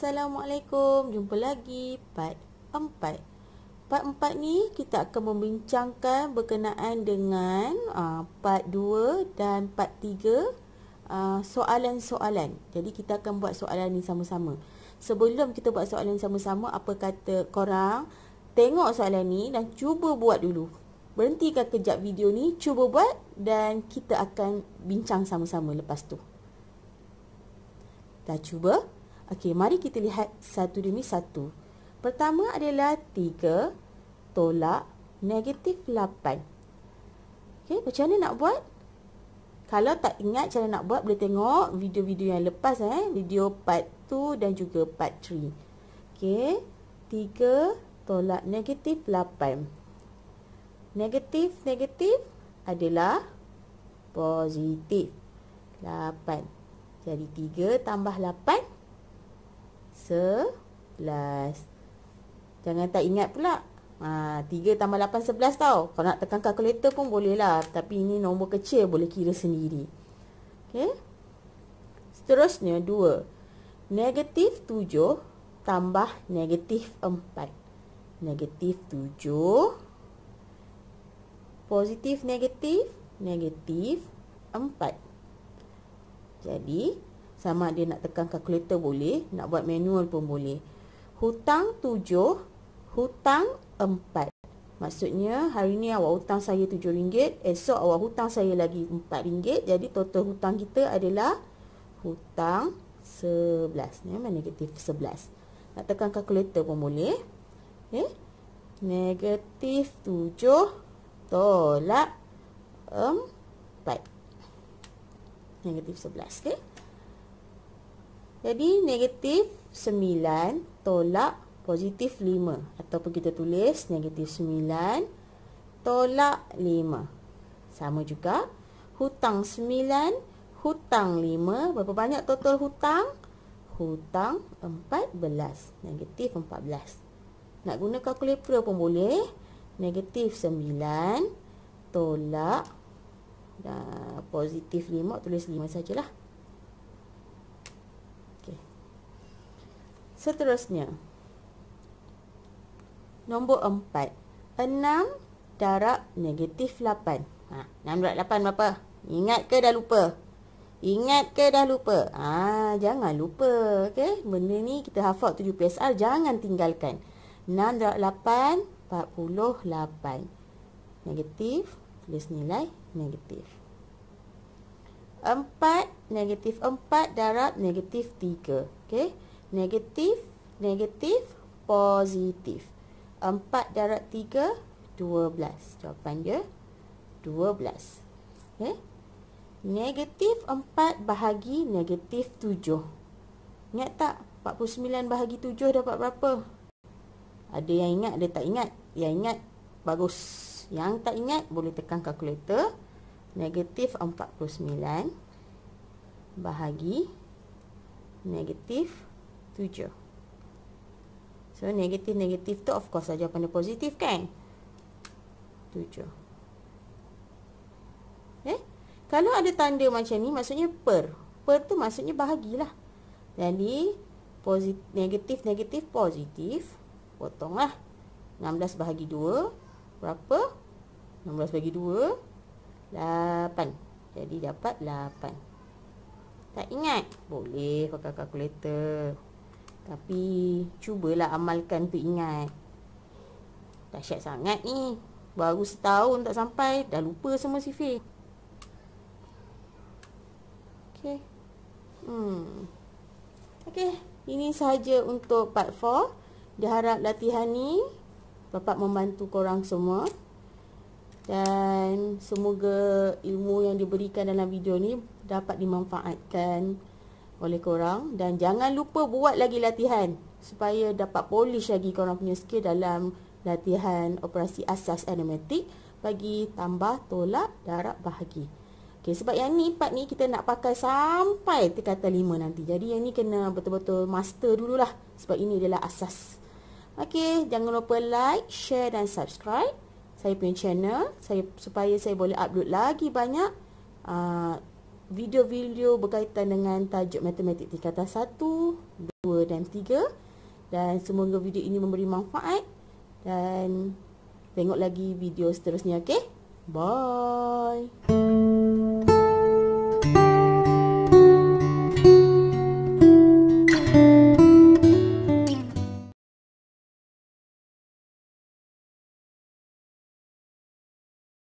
Assalamualaikum Jumpa lagi part 4 Part 4 ni kita akan membincangkan berkenaan dengan uh, part 2 dan part 3 ah, soalan-soalan uh, Jadi kita akan buat soalan ni sama-sama Sebelum kita buat soalan sama-sama apa kata korang Tengok soalan ni dan cuba buat dulu Berhentikan kejap video ni cuba buat dan kita akan bincang sama-sama lepas tu Dah cuba? Dah cuba? Okey, mari kita lihat satu demi satu. Pertama adalah 3 tolak negatif 8. Okey, macam mana nak buat? Kalau tak ingat cara nak buat, boleh tengok video-video yang lepas. eh, Video part 2 dan juga part 3. Okey, 3 tolak negatif 8. Negatif-negatif adalah positif 8. Jadi 3 tambah 8 Sebelas Jangan tak ingat pula ha, 3 tambah lapan sebelas tau Kalau nak tekan kalkulator pun boleh lah Tapi ini nombor kecil boleh kira sendiri Okay Seterusnya dua. Negatif tujuh Tambah negatif empat. Negatif tujuh Positif negatif Negatif empat. Jadi sama dia nak tekan kalkulator boleh, nak buat manual pun boleh. Hutang tujuh, hutang empat. Maksudnya hari ni awak hutang saya tujuh ringgit, esok awak hutang saya lagi empat ringgit. Jadi total hutang kita adalah hutang sebelas, Ya, negatif sebelas. Nak tekan kalkulator pun boleh. Okay. Eh? Negatif tujuh tolak empat, Negatif sebelas, Okay. Jadi negatif 9 tolak positif 5 atau kita tulis negatif 9 tolak 5 Sama juga hutang 9 hutang 5 Berapa banyak total hutang? Hutang 14 Negatif 14 Nak guna kalkulator pun boleh Negatif 9 tolak dan positif 5 tulis 5 sajalah Seterusnya, nombor empat. Enam darab negatif lapan. Ha, enam darab lapan berapa? Ingat ke dah lupa? Ingat ke dah lupa? Ha, jangan lupa. Okay? Benda ni kita hafal tujuh PSR, jangan tinggalkan. Enam darab lapan, empat puluh lapan. Negatif, tulis nilai negatif. Empat, negatif empat darab negatif tiga. Okay? negatif, negatif, positif. 4 darat 3, 12. Jawapan dia, 12. Okay. Negatif 4 bahagi negatif 7. Ingat tak? 49 bahagi 7 dapat berapa? Ada yang ingat, ada tak ingat. Yang ingat, bagus. Yang tak ingat, boleh tekan kalkulator. Negatif 49 bahagi negatif 7 So negatif-negatif tu of course saja pada positif kan 7 Eh Kalau ada tanda macam ni maksudnya per Per tu maksudnya bahagilah Jadi negatif-negatif positif Potonglah 16 bahagi 2 Berapa? 16 bahagi 2 lapan. Jadi dapat lapan. Tak ingat? Boleh pakai kalkulator tapi cubalah amalkan tu ingat Dahsyat sangat ni Baru setahun tak sampai Dah lupa semua si Faye Okay hmm. Okay Ini sahaja untuk part 4 Diharap latihan ni bapak membantu korang semua Dan Semoga ilmu yang diberikan dalam video ni Dapat dimanfaatkan oleh korang dan jangan lupa buat lagi latihan supaya dapat polish lagi korang punya skill dalam latihan operasi asas animatik bagi tambah tolak darab bahagi. Okey sebab yang ni part ni kita nak pakai sampai tingkat 5 nanti. Jadi yang ni kena betul-betul master dululah sebab ini adalah asas. Okey, jangan lupa like, share dan subscribe saya punya channel saya supaya saya boleh upload lagi banyak uh, video-video berkaitan dengan tajuk matematik tingkatan 1, 2 dan 3 dan semoga video ini memberi manfaat dan tengok lagi video seterusnya okey bye